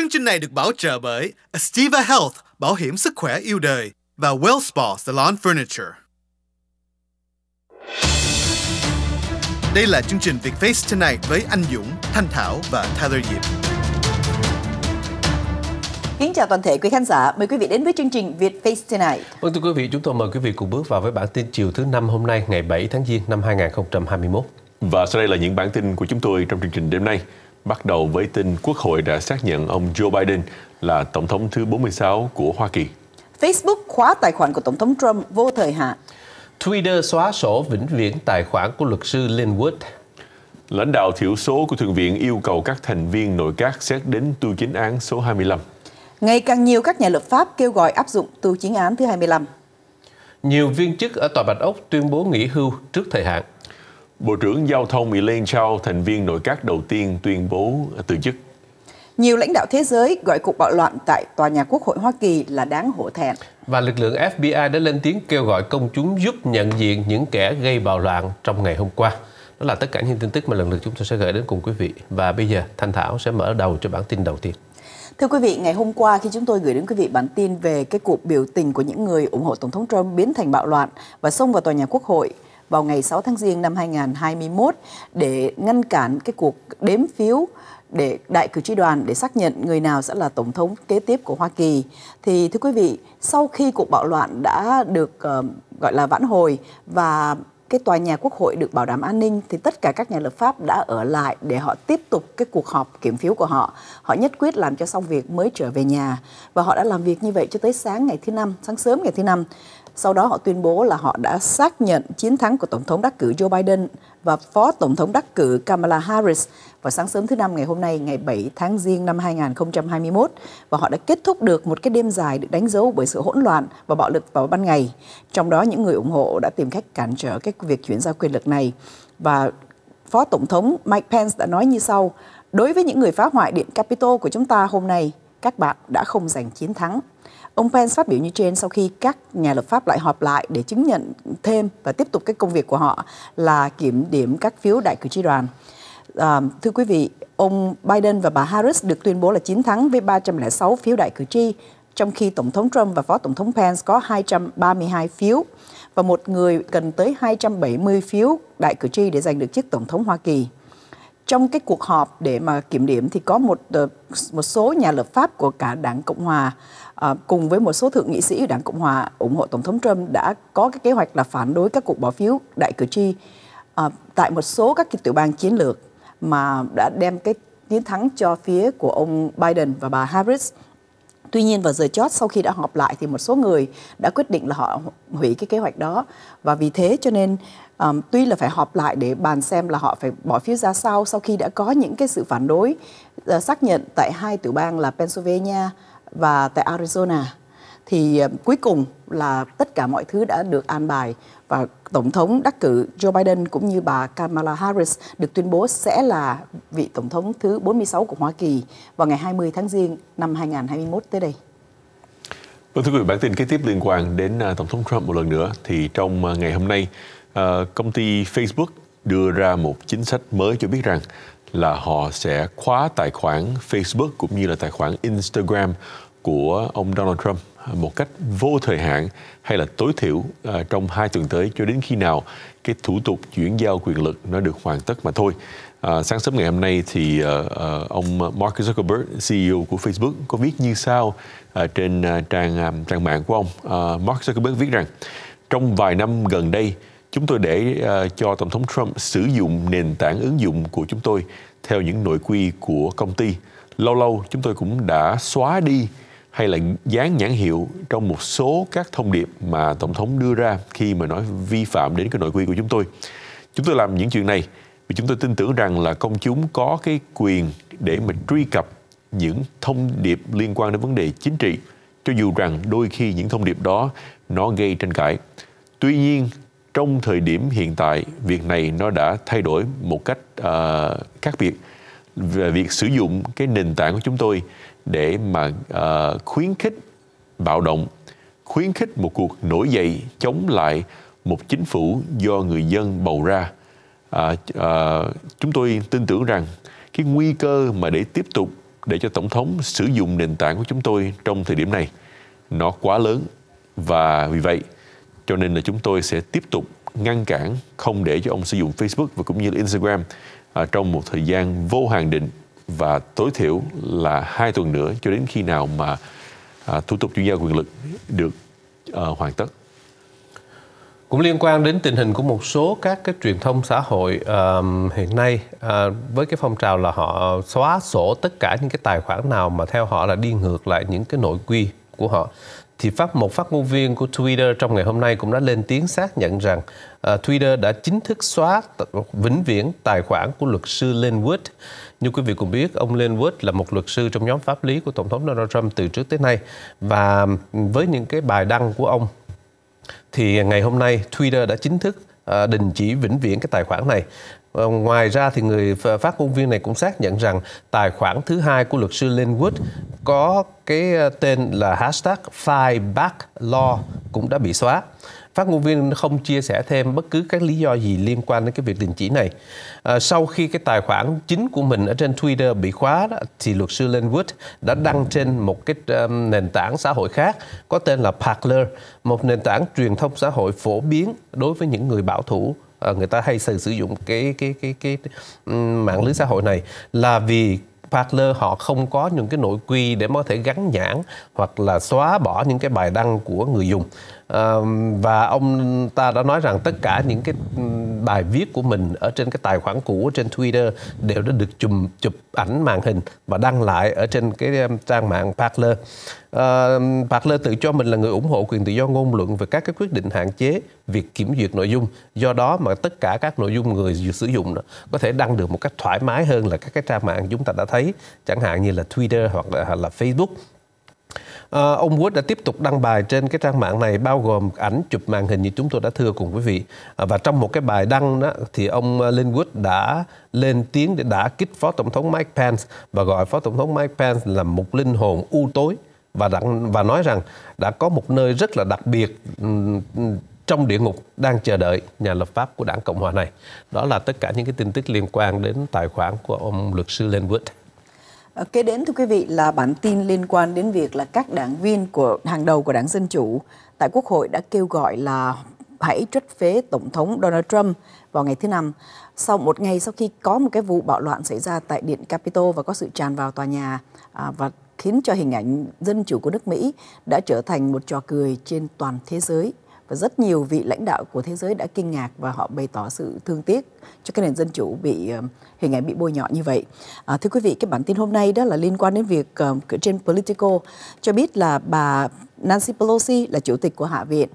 Chương trình này được bảo trợ bởi Astiva Health, bảo hiểm sức khỏe yêu đời và Well Spa Salon Furniture. Đây là chương trình Việt Face Tonight với Anh Dũng, Thanh Thảo và Tyler Diệp. Kính chào toàn thể quý khán giả, mời quý vị đến với chương trình Việt Face Tonight. Vâng thưa quý vị, chúng tôi mời quý vị cùng bước vào với bản tin chiều thứ năm hôm nay ngày 7 tháng Giêng năm 2021. Và sau đây là những bản tin của chúng tôi trong chương trình đêm nay bắt đầu với tin Quốc hội đã xác nhận ông Joe Biden là Tổng thống thứ 46 của Hoa Kỳ. Facebook khóa tài khoản của Tổng thống Trump vô thời hạn. Twitter xóa sổ vĩnh viễn tài khoản của luật sư Linwood. Lãnh đạo thiểu số của Thượng viện yêu cầu các thành viên nội các xét đến tu chính án số 25. Ngày càng nhiều các nhà lập pháp kêu gọi áp dụng tu chính án thứ 25. Nhiều viên chức ở Tòa Bạch Ốc tuyên bố nghỉ hưu trước thời hạn. Bộ trưởng Giao thông Elaine Chao, thành viên nội các đầu tiên tuyên bố từ chức. Nhiều lãnh đạo thế giới gọi cuộc bạo loạn tại Tòa nhà Quốc hội Hoa Kỳ là đáng hổ thẹn. Và lực lượng FBI đã lên tiếng kêu gọi công chúng giúp nhận diện những kẻ gây bạo loạn trong ngày hôm qua. Đó là tất cả những tin tức mà lần lượt chúng tôi sẽ gửi đến cùng quý vị. Và bây giờ Thanh Thảo sẽ mở đầu cho bản tin đầu tiên. Thưa quý vị, ngày hôm qua khi chúng tôi gửi đến quý vị bản tin về cái cuộc biểu tình của những người ủng hộ Tổng thống Trump biến thành bạo loạn và xông vào tòa nhà Quốc hội, vào ngày 6 tháng Giêng năm 2021 để ngăn cản cái cuộc đếm phiếu để đại cử tri đoàn để xác nhận người nào sẽ là tổng thống kế tiếp của Hoa Kỳ. Thì thưa quý vị, sau khi cuộc bạo loạn đã được uh, gọi là vãn hồi và cái tòa nhà quốc hội được bảo đảm an ninh thì tất cả các nhà lập pháp đã ở lại để họ tiếp tục cái cuộc họp kiểm phiếu của họ. Họ nhất quyết làm cho xong việc mới trở về nhà và họ đã làm việc như vậy cho tới sáng ngày thứ năm, sáng sớm ngày thứ năm. Sau đó họ tuyên bố là họ đã xác nhận chiến thắng của Tổng thống đắc cử Joe Biden và Phó Tổng thống đắc cử Kamala Harris vào sáng sớm thứ Năm ngày hôm nay, ngày 7 tháng Giêng năm 2021. Và họ đã kết thúc được một cái đêm dài được đánh dấu bởi sự hỗn loạn và bạo lực vào ban ngày. Trong đó, những người ủng hộ đã tìm cách cản trở cái việc chuyển giao quyền lực này. Và Phó Tổng thống Mike Pence đã nói như sau, đối với những người phá hoại điện Capitol của chúng ta hôm nay, các bạn đã không giành chiến thắng. Ông Pence phát biểu như trên sau khi các nhà lập pháp lại họp lại để chứng nhận thêm và tiếp tục cái công việc của họ là kiểm điểm các phiếu đại cử tri đoàn. À, thưa quý vị, ông Biden và bà Harris được tuyên bố là chiến thắng với 306 phiếu đại cử tri, trong khi Tổng thống Trump và Phó Tổng thống Pence có 232 phiếu và một người cần tới 270 phiếu đại cử tri để giành được chức Tổng thống Hoa Kỳ. Trong cái cuộc họp để mà kiểm điểm thì có một ờ, một số nhà lập pháp của cả đảng Cộng Hòa à, cùng với một số thượng nghị sĩ Đảng Cộng Hòa ủng hộ Tổng thống Trump đã có cái kế hoạch là phản đối các cuộc bỏ phiếu đại cử tri à, tại một số các tiểu bang chiến lược mà đã đem cái chiến thắng cho phía của ông Biden và bà Harris. Tuy nhiên vào giờ chót sau khi đã họp lại thì một số người đã quyết định là họ hủy cái kế hoạch đó và vì thế cho nên um, tuy là phải họp lại để bàn xem là họ phải bỏ phiếu ra sao sau khi đã có những cái sự phản đối uh, xác nhận tại hai tiểu bang là Pennsylvania và tại Arizona thì ờ, cuối cùng là tất cả mọi thứ đã được an bài và tổng thống đắc cử Joe Biden cũng như bà Kamala Harris được tuyên bố sẽ là vị tổng thống thứ 46 của Hoa Kỳ vào ngày 20 tháng Giêng năm 2021 tới đây. Vâng thưa quý vị, bản tin kế tiếp liên quan đến à, Tổng thống Trump một lần nữa thì trong à, ngày hôm nay ờ, công ty Facebook đưa ra một chính sách mới cho biết rằng là họ sẽ khóa tài khoản Facebook cũng như là tài khoản Instagram của ông Donald Trump một cách vô thời hạn hay là tối thiểu à, trong hai tuần tới cho đến khi nào cái thủ tục chuyển giao quyền lực nó được hoàn tất mà thôi. À, sáng sớm ngày hôm nay thì à, à, ông Mark Zuckerberg, CEO của Facebook có viết như sau à, trên à, trang à, trang mạng của ông. À, Mark Zuckerberg viết rằng trong vài năm gần đây Chúng tôi để uh, cho Tổng thống Trump sử dụng nền tảng ứng dụng của chúng tôi theo những nội quy của công ty. Lâu lâu chúng tôi cũng đã xóa đi hay là dán nhãn hiệu trong một số các thông điệp mà Tổng thống đưa ra khi mà nói vi phạm đến cái nội quy của chúng tôi. Chúng tôi làm những chuyện này vì chúng tôi tin tưởng rằng là công chúng có cái quyền để mà truy cập những thông điệp liên quan đến vấn đề chính trị cho dù rằng đôi khi những thông điệp đó nó gây tranh cãi. Tuy nhiên, trong thời điểm hiện tại việc này nó đã thay đổi một cách uh, khác biệt về việc sử dụng cái nền tảng của chúng tôi để mà uh, khuyến khích bạo động khuyến khích một cuộc nổi dậy chống lại một chính phủ do người dân bầu ra à, à, chúng tôi tin tưởng rằng cái nguy cơ mà để tiếp tục để cho tổng thống sử dụng nền tảng của chúng tôi trong thời điểm này nó quá lớn và vì vậy cho nên là chúng tôi sẽ tiếp tục ngăn cản không để cho ông sử dụng Facebook và cũng như là Instagram à, trong một thời gian vô hạn định và tối thiểu là hai tuần nữa cho đến khi nào mà à, thủ tục chuyển giao quyền lực được à, hoàn tất. Cũng liên quan đến tình hình của một số các cái truyền thông xã hội uh, hiện nay uh, với cái phong trào là họ xóa sổ tất cả những cái tài khoản nào mà theo họ là đi ngược lại những cái nội quy của họ thì phát một phát ngôn viên của Twitter trong ngày hôm nay cũng đã lên tiếng xác nhận rằng uh, Twitter đã chính thức xóa vĩnh viễn tài khoản của luật sư Lenwood. Như quý vị cũng biết, ông Lenwood là một luật sư trong nhóm pháp lý của Tổng thống Donald Trump từ trước tới nay và với những cái bài đăng của ông thì ngày hôm nay Twitter đã chính thức à, đình chỉ vĩnh viễn cái tài khoản này Ờ, ngoài ra thì người phát ngôn viên này cũng xác nhận rằng tài khoản thứ hai của luật sư Linwood có cái ờ, tên là hashtag #firebacklaw cũng đã bị xóa. Phát ngôn viên không chia sẻ thêm bất cứ các lý do gì liên quan đến cái việc đình chỉ này. À, sau khi cái tài khoản chính của mình ở trên Twitter bị khóa đó, thì luật sư Lenwood đã đăng trên một cái um, nền tảng xã hội khác có tên là Parler, một nền tảng truyền thông xã hội phổ biến đối với những người bảo thủ Ờ, người ta hay sử sử dụng cái cái cái cái ừ, mạng lưới xã hội này là vì partner họ không có những cái nội quy để mà có thể gắn nhãn hoặc là xóa bỏ những cái bài đăng của người dùng và ông ta đã nói rằng tất cả những cái bài viết của mình ở trên cái tài khoản cũ trên Twitter đều đã được chụp chụp ảnh màn hình và đăng lại ở trên cái trang mạng Parler. À, Parler tự cho mình là người ủng hộ quyền tự do ngôn luận về các cái quyết định hạn chế việc kiểm duyệt nội dung. Do đó mà tất cả các nội dung người sử dụng đó, có thể đăng được một cách thoải mái hơn là các cái trang mạng chúng ta đã thấy, chẳng hạn như là Twitter hoặc là, hoặc là Facebook À, ông Wood đã tiếp tục đăng bài trên cái trang mạng này bao gồm ảnh chụp màn hình như chúng tôi đã thưa cùng quý vị. À, và trong một cái bài đăng đó thì ông ờ, Linwood đã lên tiếng để đả kích Phó Tổng thống Mike Pence và gọi Phó Tổng thống Mike Pence là một linh hồn u tối và đặng, và nói rằng đã có một nơi rất là đặc biệt trong địa ngục đang chờ đợi nhà lập pháp của đảng Cộng hòa này. Đó là tất cả những cái tin tức liên quan đến tài khoản của ông luật sư Linwood. Ờ, kế đến thưa quý vị là bản tin liên quan đến việc là các đảng viên của hàng đầu của đảng Dân Chủ tại Quốc hội đã kêu gọi là hãy trách phế Tổng thống Donald Trump vào ngày thứ Năm. Sau một ngày sau khi có một cái vụ bạo loạn xảy ra tại Điện Capitol và có sự tràn vào tòa nhà à, và khiến cho hình ảnh dân chủ của nước Mỹ đã trở thành một trò cười trên toàn thế giới và rất nhiều vị lãnh đạo của thế giới đã kinh ngạc và họ bày tỏ sự thương tiếc cho cái nền dân chủ bị ờ, hình ảnh bị bôi nhọ như vậy. À, thưa quý vị, cái bản tin hôm nay đó là liên quan đến việc uh, trên Politico cho biết là bà Nancy Pelosi là chủ tịch của Hạ viện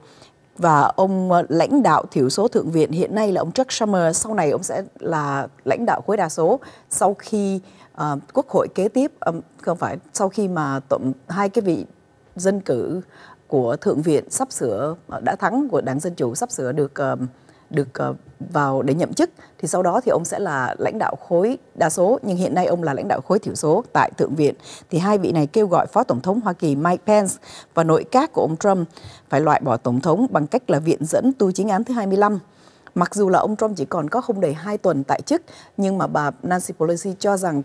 và ông ờ, lãnh đạo thiểu số thượng viện hiện nay là ông Chuck Schumer sau này ông sẽ là lãnh đạo khối đa số sau khi uh, quốc hội kế tiếp um, không phải sau khi mà tổng hai cái vị dân cử của thượng viện sắp sửa ờ, đã thắng của đảng dân chủ sắp sửa được ờ, được ờ, vào để nhậm chức thì sau đó thì ông sẽ là lãnh đạo khối đa số nhưng hiện nay ông là lãnh đạo khối thiểu số tại thượng viện thì hai vị này kêu gọi phó tổng thống Hoa Kỳ Mike Pence và nội các của ông Trump phải loại bỏ tổng thống bằng cách là viện dẫn tu chính án thứ 25 mặc dù là ông Trump chỉ còn có không đầy 2 tuần tại chức nhưng mà bà Nancy Pelosi cho rằng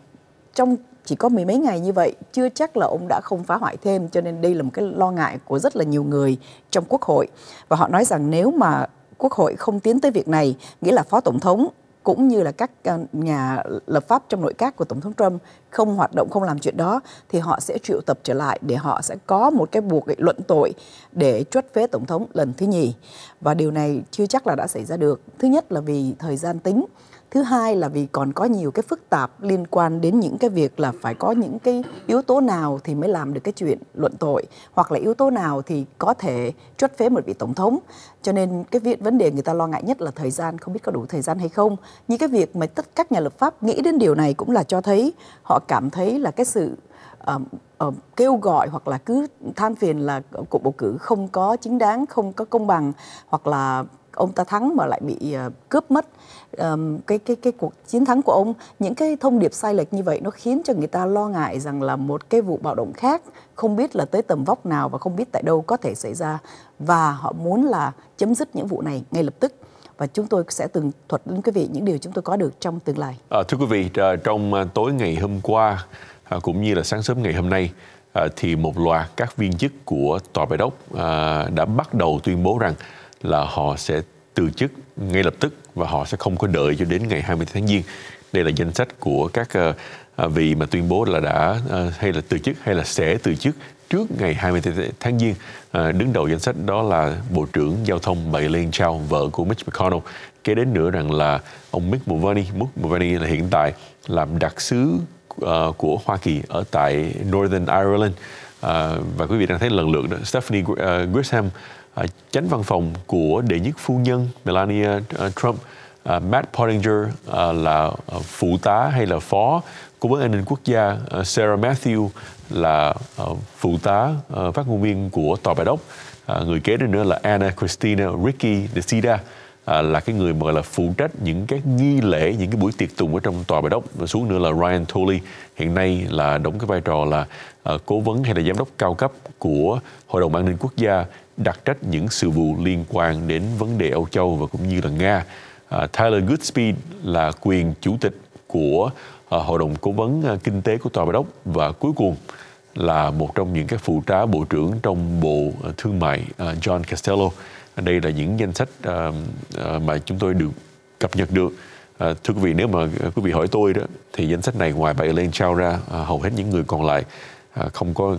trong chỉ có mười mấy ngày như vậy chưa chắc là ông đã không phá hoại thêm cho nên đây là một cái lo ngại của rất là nhiều người trong quốc hội và họ nói rằng nếu mà quốc hội không tiến tới việc này nghĩa là phó tổng thống cũng như là các ờ, nhà lập pháp trong nội các của tổng thống Trump không hoạt động không làm chuyện đó thì họ sẽ triệu tập trở lại để họ sẽ có một cái buộc luận tội để truất phế tổng thống lần thứ nhì và điều này chưa chắc là đã xảy ra được thứ nhất là vì thời gian tính thứ hai là vì còn có nhiều cái phức tạp liên quan đến những cái việc là phải có những cái yếu tố nào thì mới làm được cái chuyện luận tội hoặc là yếu tố nào thì có thể truất phế một vị tổng thống cho nên cái việc vấn đề người ta lo ngại nhất là thời gian không biết có đủ thời gian hay không như cái việc mà tất các nhà lập pháp nghĩ đến điều này cũng là cho thấy họ cảm thấy là cái sự uh, uh, kêu gọi hoặc là cứ than phiền là cuộc bầu cử không có chính đáng không có công bằng hoặc là ông ta thắng mà lại bị ờ, cướp mất cái cái cái cuộc chiến thắng của ông những cái thông điệp sai lệch như vậy nó khiến cho người ta lo ngại rằng là một cái vụ bạo động khác không biết là tới tầm vóc nào và không biết tại đâu có thể xảy ra và họ muốn là chấm dứt những vụ này ngay lập tức và chúng tôi sẽ tường thuật đến quý vị những điều chúng tôi có được trong tương lai. À, thưa quý vị, ờ, trong tối ngày hôm qua cũng như là sáng sớm ngày hôm nay thì một loạt các viên chức của tòa bãi đốc đã bắt đầu tuyên bố rằng là họ sẽ từ chức ngay lập tức và họ sẽ không có đợi cho đến ngày 20 tháng giêng. Đây là danh sách của các ờ, ờ, vị mà tuyên bố là đã ờ, hay là từ chức hay là sẽ từ chức trước ngày 20 tháng Giêng. đứng đầu danh sách đó là Bộ trưởng Giao thông bà Elaine vợ của Mitch McConnell. Kế đến nữa rằng là ông Mick Mulvaney. Mick Mulvaney là hiện tại làm đặc sứ của Hoa Kỳ ở tại Northern Ireland. và quý vị đang thấy lần lượt đó, Stephanie Grisham chánh văn phòng của đệ nhất phu nhân Melania ờ, Trump uh, Matt Pottinger uh, là phụ tá hay là phó cố vấn an ninh quốc gia uh, Sarah Matthew là uh, phụ tá uh, phát ngôn viên của tòa bài đốc uh, người kế đến nữa là Anna Christina Ricky de Sida là cái người gọi là phụ trách những cái nghi lễ những cái buổi tiệc tùng ở trong tòa bài đốc và xuống nữa là Ryan Tully hiện nay là đóng cái vai trò là uh, cố vấn hay là giám đốc cao cấp của hội đồng an ninh quốc gia đặc trách những sự vụ liên quan đến vấn đề Âu Châu và cũng như là Nga. Uh, Tyler Goodspeed là quyền chủ tịch của uh, Hội đồng Cố vấn à, Kinh tế của Tòa Bạch Ốc và cuối cùng là một trong những các phụ tá bộ trưởng trong Bộ Thương mại uh, John Castello. Đây là những danh sách uh, mà chúng tôi được cập nhật được. À, thưa quý vị, nếu mà quý vị hỏi tôi đó thì danh sách này ngoài bà Elaine Chao ra à, hầu hết những người còn lại à, không có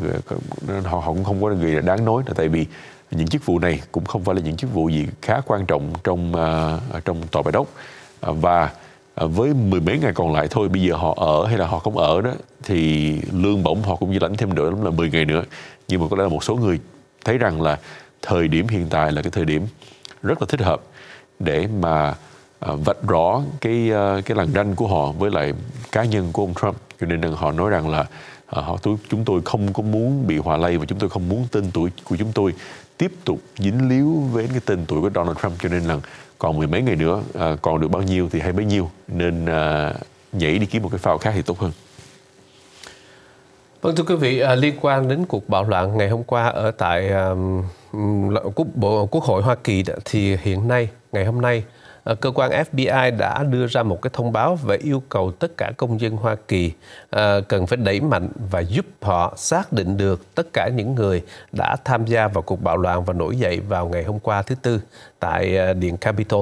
họ cũng không có người đáng nói là tại vì những chức vụ này cũng không phải là những chức vụ gì khá quan trọng trong uh, trong tòa bài đốc à, và à, với mười mấy ngày còn lại thôi bây giờ họ ở hay là họ không ở đó thì lương bổng họ cũng như lãnh thêm nữa lắm là 10 ngày nữa nhưng mà có lẽ là một số người thấy rằng là thời điểm hiện tại là cái thời điểm rất là thích hợp để mà vạch rõ cái cái làn ranh của họ với lại cá nhân của ông Trump cho nên rằng họ nói rằng là Ờ, họ chúng tôi không có muốn bị hòa lây và chúng tôi không muốn tên tuổi của chúng tôi tiếp tục dính líu với cái tên tuổi của Donald Trump cho nên là còn mười mấy ngày nữa ờ, còn được bao nhiêu thì hay bấy nhiêu nên ờ, nhảy đi kiếm một cái phao khác thì tốt hơn. Vâng thưa quý vị liên quan đến cuộc bạo loạn ngày hôm qua ở tại quốc bộ quốc hội Hoa Kỳ thì hiện nay ngày hôm nay Ờ, cơ quan FBI đã đưa ra một cái thông báo và yêu cầu tất cả công dân Hoa Kỳ ờ, cần phải đẩy mạnh và giúp họ xác định được tất cả những người đã tham gia vào cuộc bạo loạn và nổi dậy vào ngày hôm qua thứ tư tại ờ, Điện Capitol.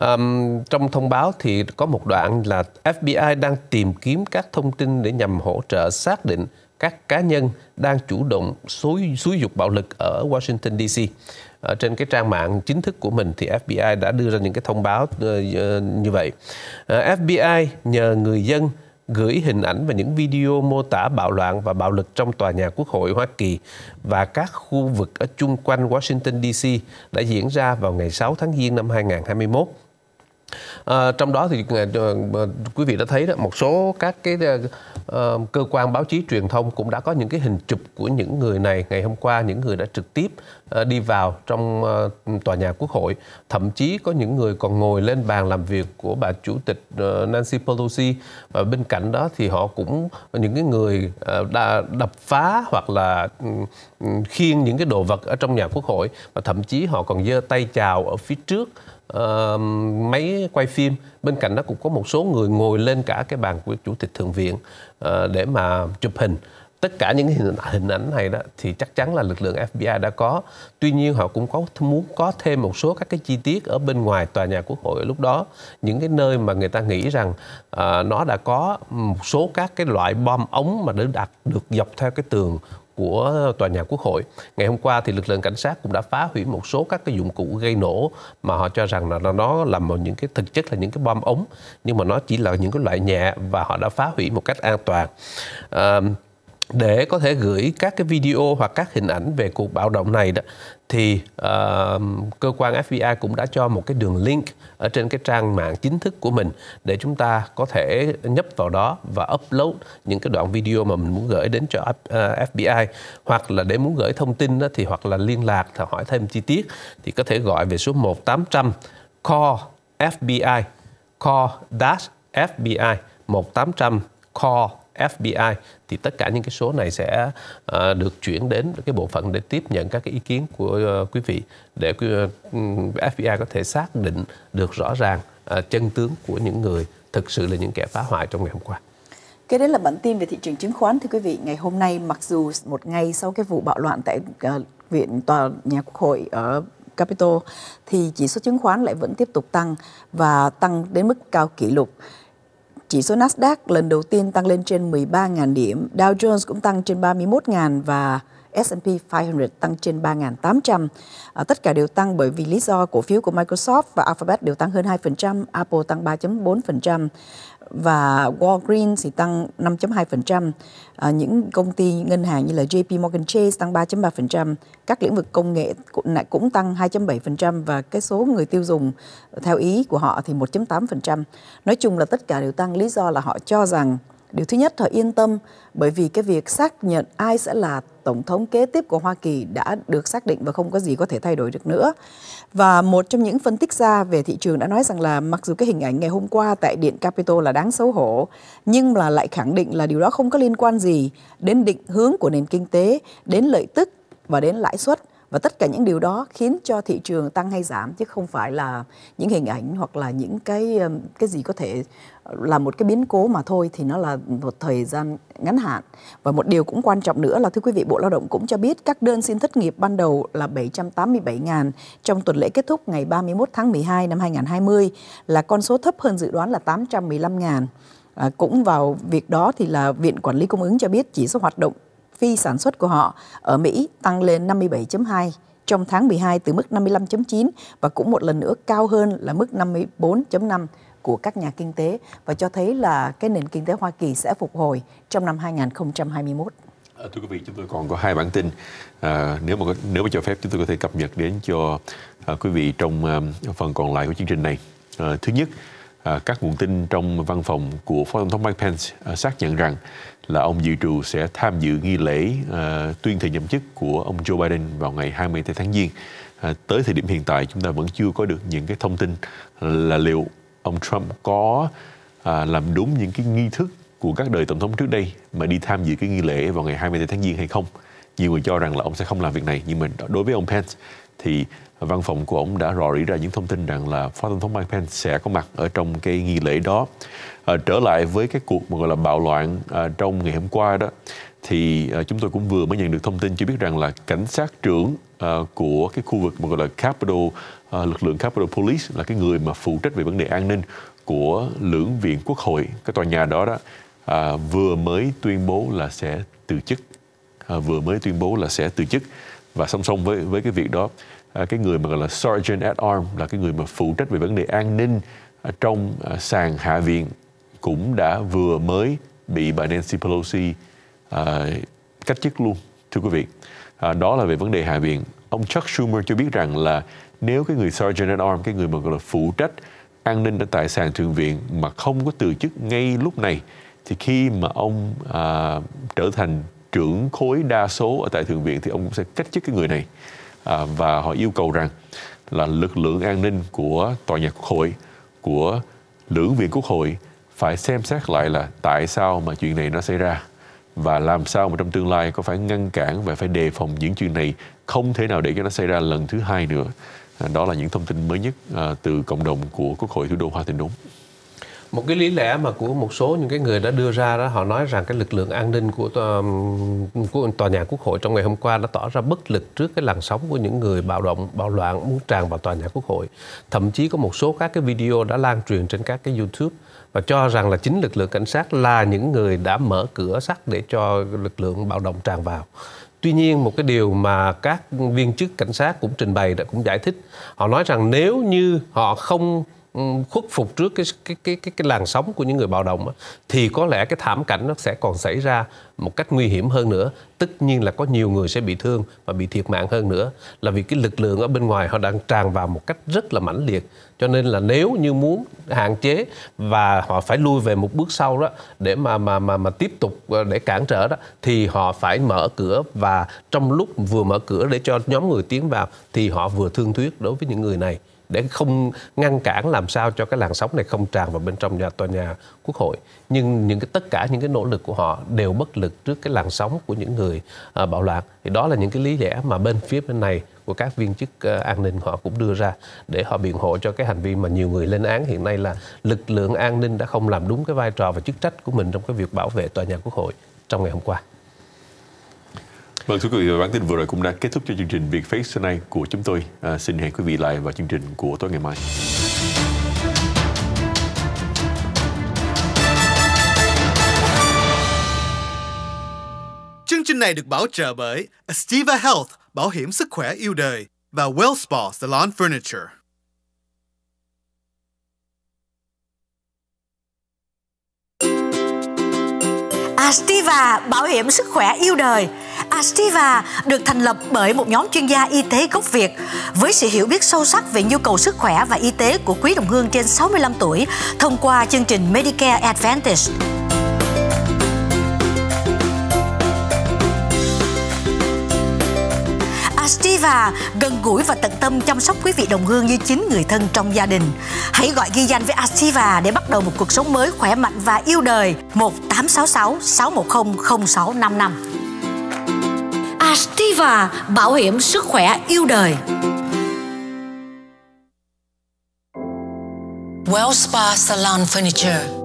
Um, trong thông báo thì có một đoạn là FBI đang tìm kiếm các thông tin để nhằm hỗ trợ xác định các cá nhân đang chủ động xúi xúi dục bạo lực ở Washington DC ở trên cái trang mạng chính thức của mình thì FBI đã đưa ra những cái thông báo ờ, ờ, như vậy. Ờ, FBI nhờ người dân gửi hình ảnh và những video mô tả bạo loạn và bạo lực trong tòa nhà Quốc hội Hoa Kỳ và các khu vực ở chung quanh Washington DC đã diễn ra vào ngày 6 tháng Giêng năm 2021 À, trong đó thì ờ, ờ, quý vị đã thấy đó một số các cái uh, cơ quan báo chí truyền thông cũng đã có những cái hình chụp của những người này ngày hôm qua những người đã trực tiếp uh, đi vào trong uh, tòa nhà quốc hội thậm chí có những người còn ngồi lên bàn làm việc của bà chủ tịch uh, Nancy Pelosi và bên cạnh đó thì họ cũng những cái người uh, đã đập phá hoặc là um, khiêng những cái đồ vật ở trong nhà quốc hội và thậm chí họ còn giơ tay chào ở phía trước máy quay phim bên cạnh đó cũng có một số người ngồi lên cả cái bàn của chủ tịch thượng viện uh, để mà chụp hình tất cả những hình, hình ảnh này đó thì chắc chắn là lực lượng FBI đã có tuy nhiên họ cũng có muốn có thêm một số các cái chi tiết ở bên ngoài tòa nhà quốc hội lúc đó những cái nơi mà người ta nghĩ rằng uh, nó đã có một số các cái loại bom ống mà đã đặt được dọc theo cái tường của tòa nhà Quốc hội. Ngày hôm qua thì lực lượng cảnh sát cũng đã phá hủy một số các cái dụng cụ gây nổ mà họ cho rằng là nó làm những cái thực chất là những cái bom ống nhưng mà nó chỉ là những cái loại nhẹ và họ đã phá hủy một cách an toàn. Uh, để có thể gửi các cái video hoặc các hình ảnh về cuộc bạo động này đó thì uh, cơ quan FBI cũng đã cho một cái đường link ở trên cái trang mạng chính thức của mình để chúng ta có thể nhấp vào đó và upload những cái đoạn video mà mình muốn gửi đến cho FBI ờ, hoặc là để muốn gửi thông tin đó, thì hoặc là liên lạc thì hỏi thêm chi tiết thì có thể gọi về số 1800 call FBI call dash FBI 1800 call FBI thì tất cả những cái số này sẽ à, được chuyển đến cái bộ phận để tiếp nhận các cái ý kiến của uh, quý vị để uh, ờ, FBI có thể xác định được rõ ràng uh, chân tướng của những người thực sự là những kẻ phá hoại trong ngày hôm qua. Cái đến là bản tin về thị trường chứng khoán thưa quý vị. Ngày hôm nay mặc dù một ngày sau cái vụ bạo loạn tại uh, viện tòa nhà quốc hội ở Capitol thì chỉ số chứng khoán lại vẫn tiếp tục tăng và tăng đến mức cao kỷ lục. Chỉ số Nasdaq lần đầu tiên tăng lên trên 13.000 điểm, Dow Jones cũng tăng trên 31.000 và S&P 500 tăng trên 3.800. À, tất cả đều tăng bởi vì lý do cổ phiếu của Microsoft và Alphabet đều tăng hơn 2%, Apple tăng 3.4% và Walgreens thì tăng 5.2%, à, những công ty ngân hàng như là JP Morgan Chase tăng 3.3%, các lĩnh vực công nghệ cũng, cũng tăng 2.7% và cái số người tiêu dùng theo ý của họ thì 1.8%. Nói chung là tất cả đều tăng lý do là họ cho rằng Điều thứ nhất họ yên tâm bởi vì cái việc xác nhận ai sẽ là tổng thống kế tiếp của Hoa Kỳ đã được xác định và không có gì có thể thay đổi được nữa. Và một trong những phân tích ra về thị trường đã nói rằng là mặc dù cái hình ảnh ngày hôm qua tại Điện Capitol là đáng xấu hổ, nhưng là lại khẳng định là điều đó không có liên quan gì đến định hướng của nền kinh tế, đến lợi tức và đến lãi suất và tất cả những điều đó khiến cho thị trường tăng hay giảm chứ không phải là những hình ảnh hoặc là những cái cái gì có thể ờ, là một cái biến cố mà thôi thì nó là một thời gian ngắn hạn. Và một điều cũng quan trọng nữa là thưa quý vị Bộ Lao động cũng cho biết các đơn xin thất nghiệp ban đầu là 787.000 trong tuần lễ kết thúc ngày 31 tháng 12 năm 2020 là con số thấp hơn dự đoán là 815.000. À, cũng vào việc đó thì là Viện Quản lý Cung ứng cho biết chỉ số hoạt động phi sản xuất của họ ở Mỹ tăng lên 57.2 trong tháng 12 từ mức 55.9 và cũng một lần nữa cao hơn là mức 54.5 của các nhà kinh tế và cho thấy là cái nền kinh tế Hoa Kỳ sẽ phục hồi trong năm 2021. Ờ, thưa quý vị, chúng tôi còn có hai bản tin. À, nếu mà nếu mà cho phép chúng tôi có thể cập nhật đến cho à, quý vị trong à, phần còn lại của chương trình này. À, thứ nhất, À, các nguồn tin trong văn phòng của Phó Tổng thống Mike Pence à, xác nhận rằng là ông dự trù sẽ tham dự nghi lễ à, tuyên thệ nhậm chức của ông Joe Biden vào ngày 20 tháng Giêng. tới thời điểm hiện tại chúng ta vẫn chưa có được những cái thông tin là liệu ông Trump có làm đúng những cái nghi thức của các đời tổng thống trước đây mà đi tham dự cái nghi lễ vào ngày 20 tháng Giêng hay không. Nhiều người cho rằng là ông sẽ không làm việc này nhưng mà đối với ông Pence thì văn phòng của ông đã rò rỉ ra những thông tin rằng là Phó Tổng thống Mike Pence sẽ có mặt ở trong cái nghi lễ đó. À, trở lại với cái cuộc mà gọi là bạo loạn à, trong ngày hôm qua đó, thì à, chúng tôi cũng vừa mới nhận được thông tin cho biết rằng là cảnh sát trưởng à, của cái khu vực mà gọi là Capital, à, lực lượng Capital Police là cái người mà phụ trách về vấn đề an ninh của lưỡng viện quốc hội, cái tòa nhà đó đó, à, vừa mới tuyên bố là sẽ từ chức. À, vừa mới tuyên bố là sẽ từ chức và song song với với cái việc đó À, cái người mà gọi là sergeant at arm là cái người mà phụ trách về vấn đề an ninh à, trong à, sàn hạ viện cũng đã vừa mới bị bà Nancy Pelosi à, cách chức luôn thưa quý vị à, đó là về vấn đề hạ viện ông Chuck Schumer cho biết rằng là nếu cái người sergeant at arm cái người mà gọi là phụ trách an ninh ở tại sàn thượng viện mà không có từ chức ngay lúc này thì khi mà ông à, trở thành trưởng khối đa số ở tại thượng viện thì ông cũng sẽ cách chức cái người này À, và họ yêu cầu rằng là lực lượng an ninh của tòa nhà quốc hội của lưỡng viện quốc hội phải xem xét lại là tại sao mà chuyện này nó xảy ra và làm sao mà trong tương lai có phải ngăn cản và phải đề phòng những chuyện này không thể nào để cho nó xảy ra lần thứ hai nữa à, đó là những thông tin mới nhất à, từ cộng đồng của quốc hội thủ đô hoa thịnh đúng một cái lý lẽ mà của một số những cái người đã đưa ra đó họ nói rằng cái lực lượng an ninh của tòa, của tòa nhà quốc hội trong ngày hôm qua đã tỏ ra bất lực trước cái làn sóng của những người bạo động bạo loạn muốn tràn vào tòa nhà quốc hội thậm chí có một số các cái video đã lan truyền trên các cái youtube và cho rằng là chính lực lượng cảnh sát là những người đã mở cửa sắt để cho lực lượng bạo động tràn vào Tuy nhiên một cái điều mà các viên chức cảnh sát cũng trình bày đã cũng giải thích họ nói rằng nếu như họ không khuất phục trước cái cái cái cái, cái làn sóng của những người bạo động thì có lẽ cái thảm cảnh nó sẽ còn xảy ra một cách nguy hiểm hơn nữa tất nhiên là có nhiều người sẽ bị thương và bị thiệt mạng hơn nữa là vì cái lực lượng ở bên ngoài họ đang tràn vào một cách rất là mãnh liệt cho nên là nếu như muốn hạn chế và họ phải lui về một bước sau đó để mà mà mà mà tiếp tục ờ, để cản trở đó thì họ phải mở cửa và trong lúc vừa mở cửa để cho nhóm người tiến vào thì họ vừa thương thuyết đối với những người này để không ngăn cản làm sao cho cái làn sóng này không tràn vào bên trong nhà tòa nhà quốc hội nhưng những cái tất cả những cái nỗ lực của họ đều bất lực trước cái làn sóng của những người à, bạo loạn thì đó là những cái lý lẽ mà bên phía bên này của các viên chức à, an ninh họ cũng đưa ra để họ biện hộ cho cái hành vi mà nhiều người lên án hiện nay là lực lượng an ninh đã không làm đúng cái vai trò và chức trách của mình trong cái việc bảo vệ tòa nhà quốc hội trong ngày hôm qua Vâng thưa quý vị và bản tin vừa rồi cũng đã kết thúc cho chương trình Việt Face hôm nay của chúng tôi. À, xin hẹn quý vị lại vào chương trình của tối ngày mai. Chương trình này được bảo trợ bởi Astiva Health, bảo hiểm sức khỏe yêu đời và Well Salon Furniture. Astiva, bảo hiểm sức khỏe yêu đời Astiva à, được thành lập bởi một nhóm chuyên gia y tế gốc Việt với sự hiểu biết sâu sắc về nhu cầu sức khỏe và y tế của quý đồng hương trên 65 tuổi thông qua chương trình Medicare Advantage. Astiva à, à, gần gũi và tận tâm chăm sóc quý vị đồng hương như chính người thân trong gia đình. Hãy gọi ghi danh với Astiva để bắt đầu một cuộc sống mới khỏe mạnh và yêu đời 1866 610 0655. Astiva bảo hiểm sức khỏe yêu đời. Well Spa Salon Furniture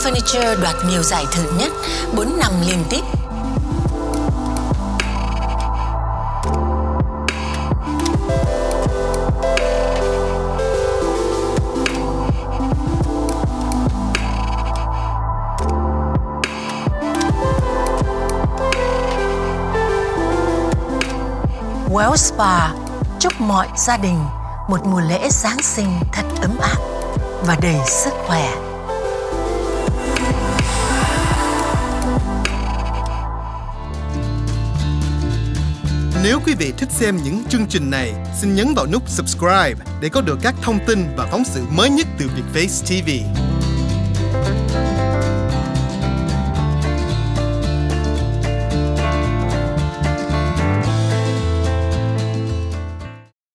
Furniture đoạt nhiều giải thưởng nhất 4 năm liên tiếp Well Spa chúc mọi gia đình một mùa lễ Giáng sinh thật ấm áp và đầy sức khỏe. Nếu quý vị thích xem những chương trình này, xin nhấn vào nút subscribe để có được các thông tin và phóng sự mới nhất từ Việt Face TV.